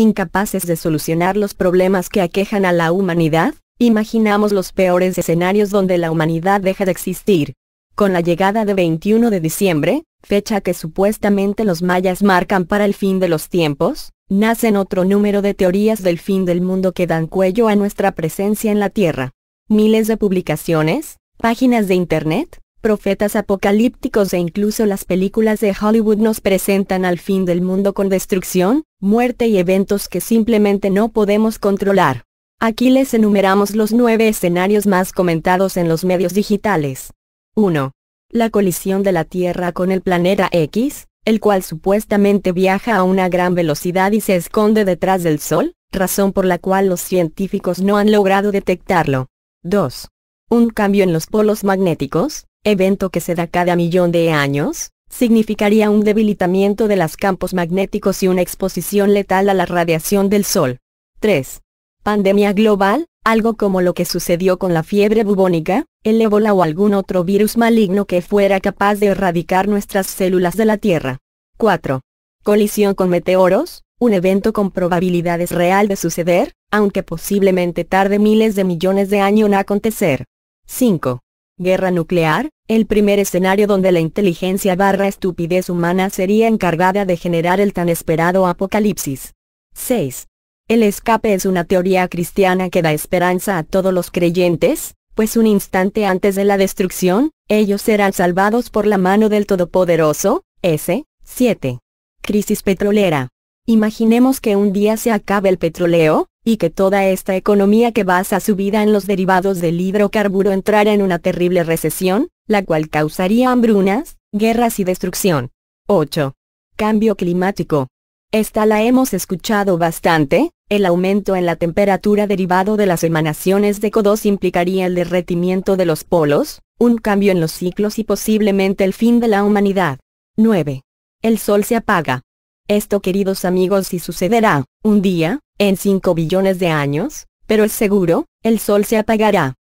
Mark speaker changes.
Speaker 1: incapaces de solucionar los problemas que aquejan a la humanidad, imaginamos los peores escenarios donde la humanidad deja de existir. Con la llegada de 21 de diciembre, fecha que supuestamente los mayas marcan para el fin de los tiempos, nacen otro número de teorías del fin del mundo que dan cuello a nuestra presencia en la Tierra. Miles de publicaciones, páginas de Internet, profetas apocalípticos e incluso las películas de Hollywood nos presentan al fin del mundo con destrucción, muerte y eventos que simplemente no podemos controlar. Aquí les enumeramos los nueve escenarios más comentados en los medios digitales. 1. La colisión de la Tierra con el planeta X, el cual supuestamente viaja a una gran velocidad y se esconde detrás del Sol, razón por la cual los científicos no han logrado detectarlo. 2. Un cambio en los polos magnéticos, evento que se da cada millón de años, significaría un debilitamiento de los campos magnéticos y una exposición letal a la radiación del Sol. 3. Pandemia global, algo como lo que sucedió con la fiebre bubónica, el ébola o algún otro virus maligno que fuera capaz de erradicar nuestras células de la Tierra. 4. Colisión con meteoros, un evento con probabilidades real de suceder, aunque posiblemente tarde miles de millones de años en acontecer. 5 guerra nuclear, el primer escenario donde la inteligencia barra estupidez humana sería encargada de generar el tan esperado apocalipsis. 6. El escape es una teoría cristiana que da esperanza a todos los creyentes, pues un instante antes de la destrucción, ellos serán salvados por la mano del Todopoderoso, S. 7. Crisis petrolera. Imaginemos que un día se acabe el petróleo, y que toda esta economía que basa su vida en los derivados del hidrocarburo entrara en una terrible recesión, la cual causaría hambrunas, guerras y destrucción. 8. Cambio climático. Esta la hemos escuchado bastante, el aumento en la temperatura derivado de las emanaciones de CO2 implicaría el derretimiento de los polos, un cambio en los ciclos y posiblemente el fin de la humanidad. 9. El sol se apaga. Esto queridos amigos si sucederá, un día, en 5 billones de años, pero es seguro, el Sol se apagará.